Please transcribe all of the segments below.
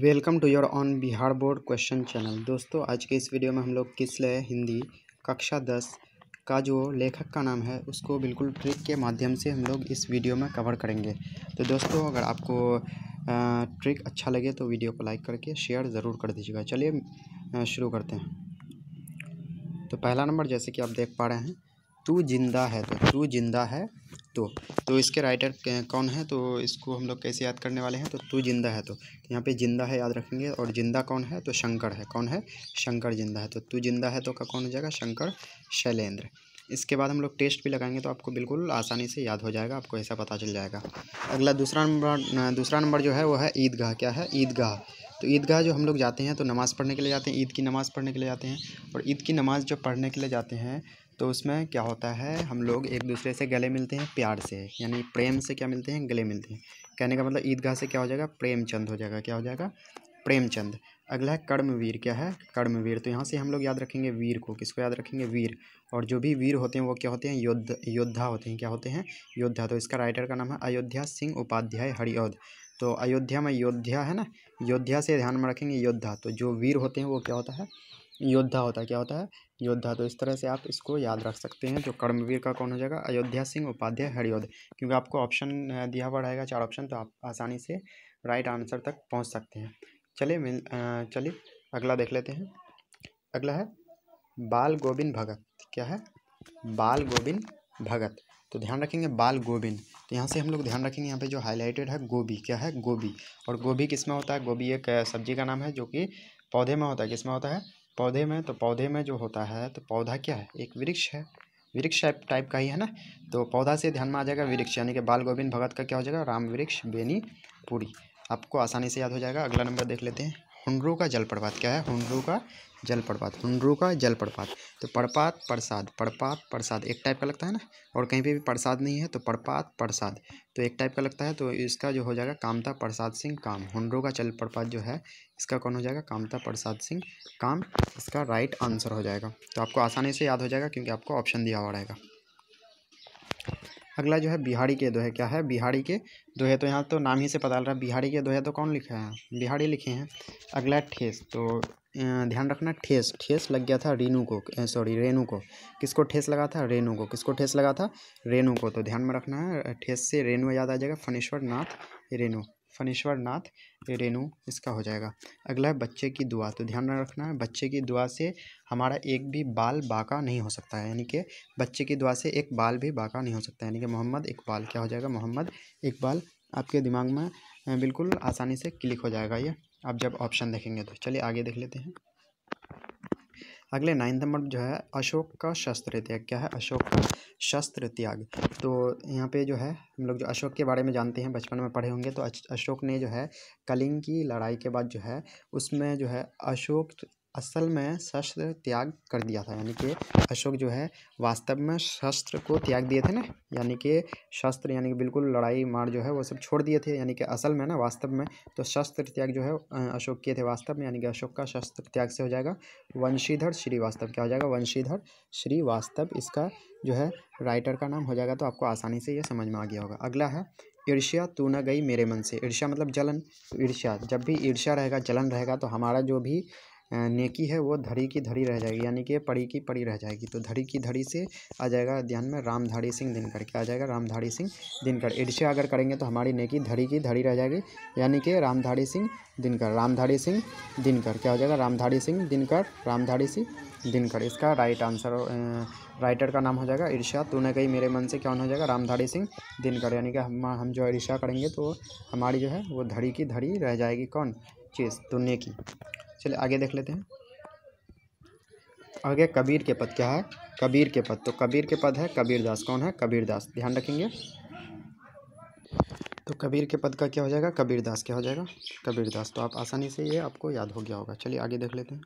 welcome to your on Bihar board question channel दोस्तों आज के इस वीडियो में हम लोग किस लिए हिंदी कक्षा दस का जो लेखक का नाम है उसको बिल्कुल ट्रिक के माध्यम से हम लोग इस वीडियो में कवर करेंगे तो दोस्तों अगर आपको ट्रिक अच्छा लगे तो वीडियो को लाइक करके शेयर ज़रूर कर दीजिएगा चलिए शुरू करते हैं तो पहला नंबर जैसे कि आप देख पा रहे हैं तू जिंदा है तो तू जिंदा है तो तो इसके राइटर कौन है तो इसको हम लोग कैसे याद करने वाले हैं तो तू जिंदा है तो, तो यहाँ पे जिंदा है याद रखेंगे और जिंदा कौन है तो शंकर है कौन है शंकर जिंदा है तो तू जिंदा है तो का कौन हो जाएगा शंकर शैलेंद्र इसके बाद हम लोग टेस्ट भी लगाएंगे तो आपको बिल्कुल आसानी से याद हो जाएगा आपको ऐसा पता चल जाएगा अगला दूसरा नंबर दूसरा नंबर जो है वो है ईदगाह क्या है ईदगाह तो ईदगाह जो हम लोग जाते हैं तो नमाज़ पढ़ने के लिए जाते हैं ईद की नमाज़ पढ़ने के लिए जाते हैं और ईद की नमाज़ जो पढ़ने के लिए जाते हैं तो उसमें क्या होता है हम लोग एक दूसरे से गले मिलते हैं प्यार से यानी प्रेम से क्या मिलते हैं गले मिलते हैं कहने का मतलब ईदगाह से क्या हो जाएगा प्रेमचंद हो जाएगा क्या हो जाएगा प्रेमचंद अगला है कर्मवीर क्या है कर्मवीर तो यहाँ से हम लोग याद रखेंगे वीर को किसको याद रखेंगे वीर और जो भी वीर होते हैं वो क्या होते हैं योद्ध योद्धा होते हैं क्या होते हैं योद्धा तो इसका राइटर का नाम है अयोध्या सिंह उपाध्याय हरिओद तो अयोध्या में योद्धा है ना योद्धा से ध्यान में रखेंगे योद्धा तो जो वीर होते हैं वो क्या होता है योद्धा होता है क्या होता है योद्धा तो इस तरह से आप इसको याद रख सकते हैं जो कर्मवीर का कौन हो जाएगा अयोध्या सिंह उपाध्याय हरियोध क्योंकि आपको ऑप्शन दिया हुआ रहेगा चार ऑप्शन तो आप आसानी से राइट आंसर तक पहुंच सकते हैं चलिए मिल चलिए अगला देख लेते हैं अगला है बाल गोविंद भगत क्या है बाल गोविंद भगत तो ध्यान रखेंगे बाल गोविंद तो यहाँ से हम लोग ध्यान रखेंगे यहाँ पे जो हाईलाइटेड है गोभी क्या है गोभी और गोभी किस में होता है गोभी एक सब्जी का नाम है जो कि पौधे में होता है किस में होता है पौधे में तो पौधे में जो होता है तो पौधा क्या है एक वृक्ष है वृक्ष टाइप का ही है ना तो पौधा से ध्यान में आ जाएगा वृक्ष यानी कि बाल गोविंद भगत का क्या हो जाएगा राम वृक्ष बेनी पूरी आपको आसानी से याद हो जाएगा अगला नंबर देख लेते हैं हुंडरू का जलप्रपात क्या है हुंडरू का जलप्रपात हुंडरू का जलप्रपात तो प्रपात प्रसाद प्रपात प्रसाद एक टाइप का लगता है ना और कहीं पे भी प्रसाद नहीं है तो प्रपात प्रसाद तो एक टाइप का लगता है तो इसका जो हो जाएगा कामता प्रसाद सिंह काम हुंडरू का जलप्रपात जो है इसका कौन हो जाएगा कामता प्रसाद सिंह काम इसका राइट आंसर हो जाएगा तो आपको आसानी से याद हो जाएगा क्योंकि आपको ऑप्शन दिया हुआ रहेगा अगला जो है बिहारी के दोहे क्या है बिहारी के दोहे तो यहाँ तो नाम ही से पता चल रहा है बिहारी के दोहे तो कौन लिखा है बिहारी लिखे हैं अगला ठेस तो ध्यान रखना ठेस ठेस लग गया था रेनू को सॉरी रेनू को किसको ठेस लगा था रेनू को किसको ठेस लगा था रेनू को तो ध्यान में रखना है ठेस से रेनू याद आ जाएगा फनीश्वर नाथ रेनू फनीश्वर नाथ रेनु इसका हो जाएगा अगला है बच्चे की दुआ तो ध्यान रखना है बच्चे की दुआ से हमारा एक भी बाल बाका नहीं हो सकता है यानी कि बच्चे की दुआ से एक बाल भी बाका नहीं हो सकता यानी कि मोहम्मद इकबाल क्या हो जाएगा मोहम्मद इकबाल आपके दिमाग में बिल्कुल आसानी से क्लिक हो जाएगा ये आप जब ऑप्शन देखेंगे तो चलिए आगे देख लेते हैं अगले नाइन्थ नंबर जो है अशोक का शस्त्र त्याग क्या है अशोक का शस्त्र त्याग तो यहाँ पे जो है हम लोग जो अशोक के बारे में जानते हैं बचपन में पढ़े होंगे तो अशोक ने जो है कलिंग की लड़ाई के बाद जो है उसमें जो है अशोक असल में शस्त्र त्याग कर दिया था यानी कि अशोक जो है वास्तव में शस्त्र को त्याग दिए थे ना यानी कि शस्त्र यानी कि बिल्कुल लड़ाई मार जो है वो सब छोड़ दिए थे यानी कि असल में ना वास्तव में तो शस्त्र त्याग जो है अशोक किए थे वास्तव में यानी कि अशोक का शस्त्र त्याग से हो जाएगा वंशीधर श्रीवास्तव क्या हो जाएगा वंशीधर श्रीवास्तव इसका जो है राइटर का नाम हो जाएगा तो आपको आसानी से ये समझ में आ गया होगा अगला है ईर्ष्या तू न गई मेरे मन से ईर्ष्या मतलब जलन ईर्ष्या जब भी ईर्ष्या रहेगा जलन रहेगा तो हमारा जो भी नेकी है वो धड़ी की धड़ी रह जाएगी यानी कि पड़ी की पड़ी रह जाएगी तो धड़ी की धड़ी से आ जाएगा ध्यान में रामधारी सिंह दिनकर क्या आ जाएगा रामधारी सिंह दिनकर ईर्ष्या अगर करेंगे तो हमारी नेकी धड़ी की धड़ी रह जाएगी यानी कि रामधारी सिंह दिनकर रामधारी सिंह दिनकर क्या हो जाएगा रामधारी सिंह दिनकर रामधारी सिंह दिनकर इसका राइट आंसर राइटर का नाम हो जाएगा ईर्ष्या तूने कही मेरे मन से क्या हो जाएगा रामधारी सिंह दिनकर यानी कि हम हम जो ईर्ष्या करेंगे तो हमारी जो है वो धड़ी की धड़ी रह जाएगी कौन चीज़ तो नेकी चलिए आगे देख लेते हैं आगे कबीर के पद क्या है कबीर के पद तो कबीर के पद है कबीर दास कौन है कबीर दास ध्यान रखेंगे तो कबीर के पद का क्या हो जाएगा कबीर दास क्या हो जाएगा कबीर दास तो आप आसानी से ये आपको याद हो गया होगा चलिए आगे देख लेते हैं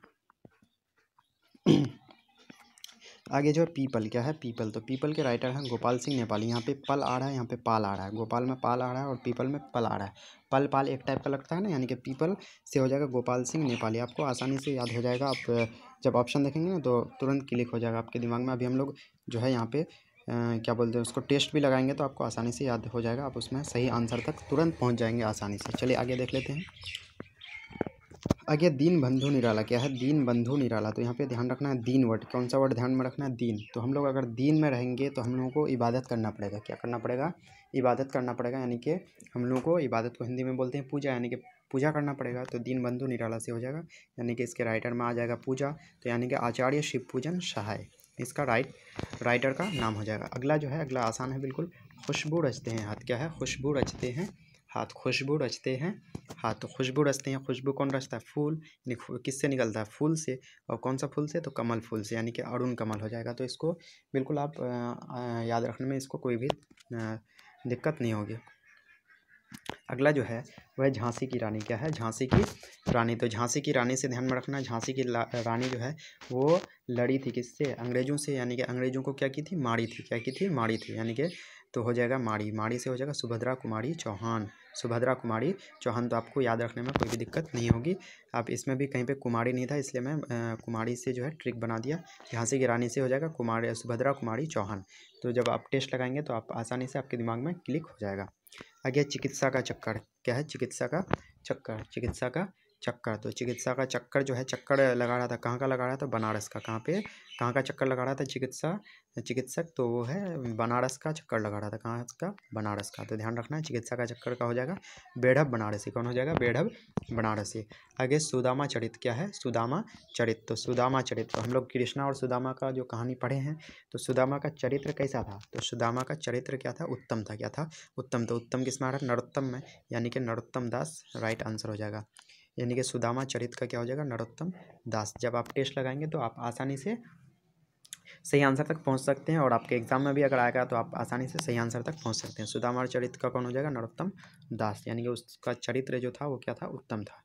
आगे जो है पीपल क्या है पीपल तो पीपल के राइटर हैं गोपाल सिंह नेपाली यहाँ पे पल आ रहा है यहाँ पे पाल आ रहा है गोपाल में पाल आ रहा है और पीपल में पल आ रहा है पल पाल एक टाइप का लगता है ना यानी कि पीपल से हो जाएगा गोपाल सिंह नेपाली आपको आसानी से याद हो जाएगा आप जब ऑप्शन देखेंगे ना तो तुरंत क्लिक हो जाएगा आपके दिमाग में अभी हम लोग जो है यहाँ पर क्या बोलते हैं उसको टेस्ट भी लगाएंगे तो आपको आसानी से याद हो जाएगा आप उसमें सही आंसर तक तुरंत पहुँच जाएंगे आसानी से चलिए आगे देख लेते हैं आगे दीन बंधु निराला क्या है दीन बंधु निराला तो यहाँ पे ध्यान रखना है दीन वर्ड कौन सा वर्ड ध्यान में रखना है दीन तो हम लोग अगर दीन में रहेंगे तो हम लोगों को इबादत करना पड़ेगा क्या करना पड़ेगा इबादत करना पड़ेगा यानी कि हम लोगों को इबादत को हिंदी में बोलते हैं पूजा यानी कि पूजा करना पड़ेगा तो दीन बंधु निराला से हो जाएगा यानी कि इसके राइटर में आ जाएगा पूजा तो यानी कि आचार्य शिव पूजन सहाय इसका राइट राइटर का नाम हो जाएगा अगला जो है अगला आसान है बिल्कुल खुशबू रचते हैं हाथ क्या है खुशबू रचते हैं हाथ खुशबू रचते हैं हाथ तो खुशबू रचते हैं खुशबू कौन रचता है फूल किससे निकलता है फूल से और कौन सा फूल से तो कमल फूल से यानी कि अरुण कमल हो जाएगा तो इसको बिल्कुल आप याद रखने में इसको कोई भी दिक्कत नहीं होगी अगला जो है वह झांसी की रानी क्या है झांसी की रानी तो झांसी की रानी से ध्यान में रखना झांसी की रानी जो है वो लड़ी थी किससे अंग्रेजों से यानी कि अंग्रेजों को क्या की थी मारी थी क्या की थी मारी थी यानी कि तो हो जाएगा माड़ी माड़ी से हो जाएगा सुभद्रा कुमारी चौहान सुभद्रा कुमारी चौहान तो आपको याद रखने में कोई भी दिक्कत नहीं होगी आप इसमें भी कहीं पे कुमारी नहीं था इसलिए मैं कुमारी से जो है ट्रिक बना दिया यहाँ से रानी से हो जाएगा कुमारी सुभद्रा कुमारी चौहान तो जब आप टेस्ट लगाएंगे तो आप आसानी से आपके दिमाग में क्लिक हो जाएगा आगे चिकित्सा का चक्कर क्या है चिकित्सा का चक्कर चिकित्सा का चक्कर तो चिकित्सा का चक्कर जो है चक्कर लगा रहा था कहाँ का लगा रहा था बनारस का कहाँ पे कहाँ का चक्कर लगा रहा था चिकित्सा चिकित्सक तो वो है बनारस का चक्कर लगा रहा था कहाँ का बनारस का तो ध्यान रखना है चिकित्सा का चक्कर का हो जाएगा बेढ़ब बनारसी कौन हो जाएगा बेढ़ब बनारसी आगे सुदामा चरित क्या है सुदामा चरित तो सुदामा चरित तो हम लोग कृष्णा और सुदामा का जो कहानी पढ़े हैं तो सुदामा का चरित्र कैसा था तो सुदामा का चरित्र क्या था उत्तम था क्या था उत्तम तो उत्तम किस में नरोत्तम में यानी कि नरोत्तम दास राइट आंसर हो जाएगा यानी कि सुदामा चरित का क्या हो जाएगा नरोत्तम दास जब आप टेस्ट लगाएंगे तो आप आसानी से सही आंसर तक पहुंच सकते हैं और आपके एग्जाम में भी अगर आएगा तो आप आसानी से सही आंसर तक पहुंच सकते हैं सुदामा चरित्र का कौन हो जाएगा नरोत्तम दास यानी कि उसका चरित्र जो था वो क्या था उत्तम था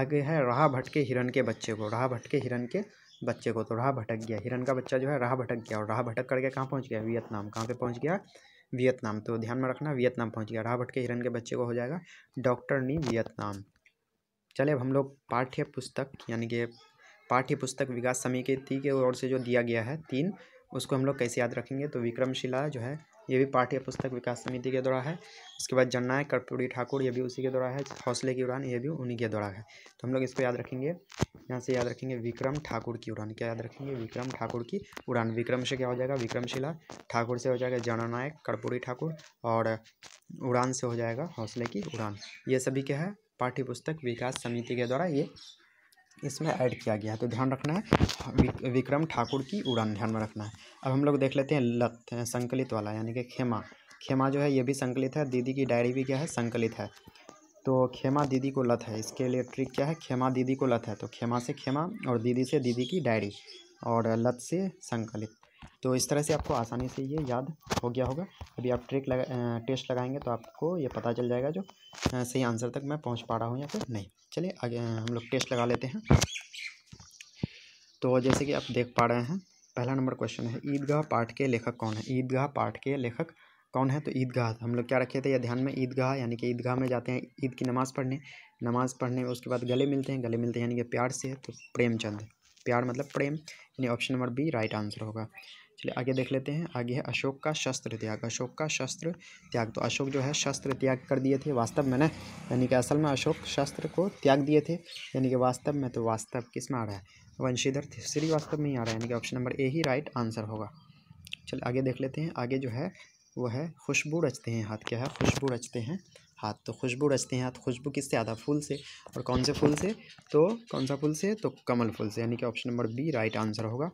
आगे है राह भटके हिरण के बच्चे को राह भटके हिरण के बच्चे को तो राह भटक गया हिरण का बच्चा जो है राह भटक गया और राह भटक करके कहाँ पहुँच गया वियतनाम कहाँ पर पहुँच गया वियतनाम तो ध्यान में रखना वियतनाम पहुँच गया राह भटके हिरण के बच्चे को हो जाएगा डॉक्टर नी वियतनाम चले अब हम लोग पाठ्य पुस्तक यानी कि पाठ्य पुस्तक विकास समिति की ओर से जो दिया गया है तीन उसको हम लोग कैसे याद रखेंगे तो विक्रमशिला जो है ये भी पाठ्य पुस्तक विकास समिति के द्वारा है उसके बाद जननायक कर्पूरी ठाकुर ये भी उसी के द्वारा है हौसले की उड़ान ये भी उन्हीं के द्वारा है तो हम लोग इसको याद रखेंगे यहाँ से याद रखेंगे विक्रम ठाकुर की उड़ान क्या याद रखेंगे विक्रम ठाकुर की उड़ान विक्रम से क्या हो जाएगा विक्रमशिला ठाकुर से हो जाएगा जननायक कर्पूरी ठाकुर और उड़ान से हो जाएगा हौसले की उड़ान ये सभी क्या है पाठ्य पुस्तक विकास समिति के द्वारा ये इसमें ऐड किया गया है तो ध्यान रखना है विक्रम ठाकुर की उड़ान ध्यान में रखना है अब हम लोग देख लेते हैं लत संकलित वाला यानी कि खेमा खेमा जो है ये भी संकलित है दीदी की डायरी भी क्या है संकलित है तो खेमा दीदी को लत है इसके लिए ट्रिक क्या है खेमा दीदी को लत है तो खेमा से खेमा और दीदी से दीदी की डायरी और लत से संकलित तो इस तरह से आपको आसानी से ये याद हो गया होगा अभी आप ट्रिक लगा टेस्ट लगाएंगे तो आपको ये पता चल जाएगा जो सही आंसर तक मैं पहुंच पा रहा हूँ या फिर नहीं चलिए आगे हम लोग टेस्ट लगा लेते हैं तो जैसे कि आप देख पा रहे हैं पहला नंबर क्वेश्चन है ईदगाह पाठ के लेखक कौन है ईदगाह पाठ के लेखक कौन है तो ईदगाह हम लोग क्या रखे थे या ध्यान में ईदगाह यानी कि ईदगाह में जाते हैं ईद की नमाज़ पढ़ने नमाज़ पढ़ने उसके बाद गले मिलते हैं गले मिलते हैं यानी कि प्यार से तो प्रेमचंद प्यार मतलब प्रेम यानी option number B right answer होगा चलिए आगे देख लेते हैं आगे है अशोक का शस्त्र त्याग अशोक का शस्त्र त्याग तो अशोक जो है शस्त्र त्याग कर दिए थे वास्तव में ना यानी कि असल में अशोक शस्त्र को त्याग दिए थे यानी कि वास्तव में तो वास्तव किस में आ रहा है वंशीधर श्री वास्तव में ही आ रहा है यानी कि ऑप्शन नंबर ए ही राइट आंसर होगा चलिए आगे देख लेते हैं आगे जो है वह है खुशबू रचते हैं हाथ क्या है खुशबू रचते हैं हाथ तो खुशबू रचते हैं हाथ खुशबू किससे आता फूल से और कौन से फूल से तो कौन सा फूल से तो कमल फूल से यानी कि option number B right answer होगा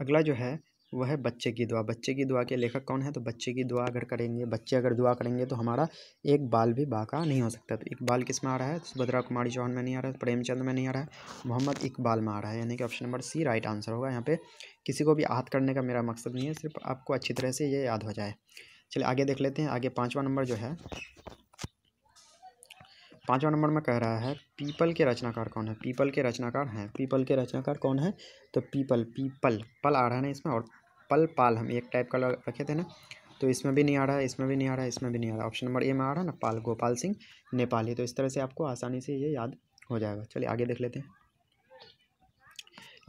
अगला जो है वह है बच्चे की दुआ बच्चे की दुआ के लेखक कौन है तो बच्चे की दुआ अगर करेंगे बच्चे अगर दुआ करेंगे तो हमारा एक बाल भी बाका नहीं हो सकता तो एक बाल किस में आ रहा है तो सुभद्रा कुमारी चौहान में नहीं आ रहा है प्रेमचंद में नहीं आ रहा है मोहम्मद इकबाल में आ रहा है यानी कि option number C right answer होगा यहाँ पर किसी को भी आहत करने का मेरा मकसद नहीं है सिर्फ आपको अच्छी तरह से ये याद हो जाए चलिए आगे देख लेते हैं आगे पाँचवा नंबर जो है पाँचवा नंबर में कह रहा है पीपल के रचनाकार कौन है पीपल के रचनाकार हैं पीपल के रचनाकार कौन है तो पीपल पीपल पल आ रहा है ना इसमें और पल पाल हम एक टाइप का रखे थे ना तो इसमें भी नहीं आ रहा है इसमें भी नहीं आ रहा है इसमें भी नहीं आ रहा ऑप्शन नंबर ए में आ रहा है ना पाल गोपाल सिंह नेपाली तो इस तरह से आपको आसानी से ये याद हो जाएगा चलिए आगे देख लेते हैं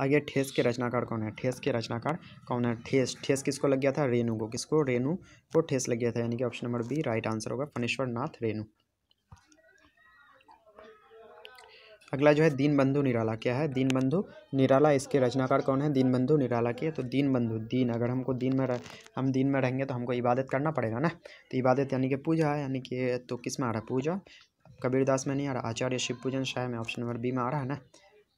आगे ठेस के रचनाकार कौन है ठेस के रचनाकार कौन है ठेस ठेस किसको लग गया था रेणु को किसको रेणु को ठेस लग गया था यानी कि option number B right answer होगा फणेश्वर नाथ रेणु अगला जो है दीनबंधु निराला क्या है दीनबंधु निराला इसके रचनाकार कौन है दीनबंधु निराला के तो तो दीनबंधु दीन अगर हमको दीन में रह, हम दीन में रहेंगे तो हमको इबादत करना पड़ेगा ना तो इबादत यानी कि पूजा है यानी कि तो किस में आ रहा है पूजा कबीरदास में नहीं आ रहा आचार्य शिव पूजन शाह में ऑप्शन नंबर बी में आ रहा है ना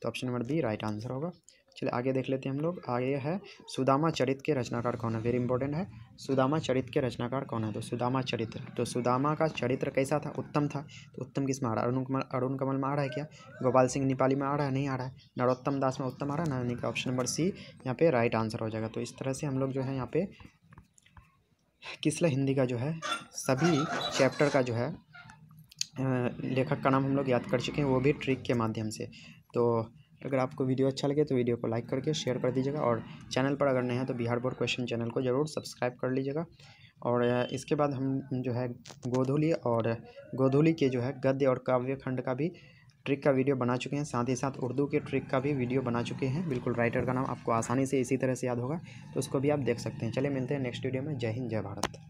तो option number B right answer होगा चलिए आगे देख लेते हैं हम लोग आगे है सुदामा चरित के रचनाकार कौन है वेरी इंपॉर्टेंट है सुदामा चरित के रचनाकार कौन है तो सुदामा चरित्र तो सुदामा का चरित्र कैसा था उत्तम था तो उत्तम किस में आ रहा है अरुण कमल अरुण कमल में आ रहा है क्या गोपाल सिंह नेपाली में आ रहा है नहीं आ रहा है नरोत्तम दास में उत्तम आ रहा है ना ऑप्शन नंबर सी यहाँ पे राइट आंसर हो जाएगा तो इस तरह से हम लोग जो है यहाँ पे किसला हिंदी का जो है सभी चैप्टर का जो है लेखक का नाम हम लोग याद कर चुके हैं वो भी ट्रिक के माध्यम से तो अगर आपको वीडियो अच्छा लगे तो वीडियो को लाइक करके शेयर कर दीजिएगा और चैनल पर अगर नए हैं तो बिहार बोर्ड क्वेश्चन चैनल को ज़रूर सब्सक्राइब कर लीजिएगा और इसके बाद हम जो है गोधूली और गोधूली के जो है गद्य और काव्य खंड का भी ट्रिक का वीडियो बना चुके हैं साथ ही साथ उर्दू के ट्रिक का भी वीडियो बना चुके हैं बिल्कुल राइटर का नाम आपको आसानी से इसी तरह से याद होगा तो उसको भी आप देख सकते हैं चलिए मिलते हैं नेक्स्ट वीडियो में जय हिंद जय भारत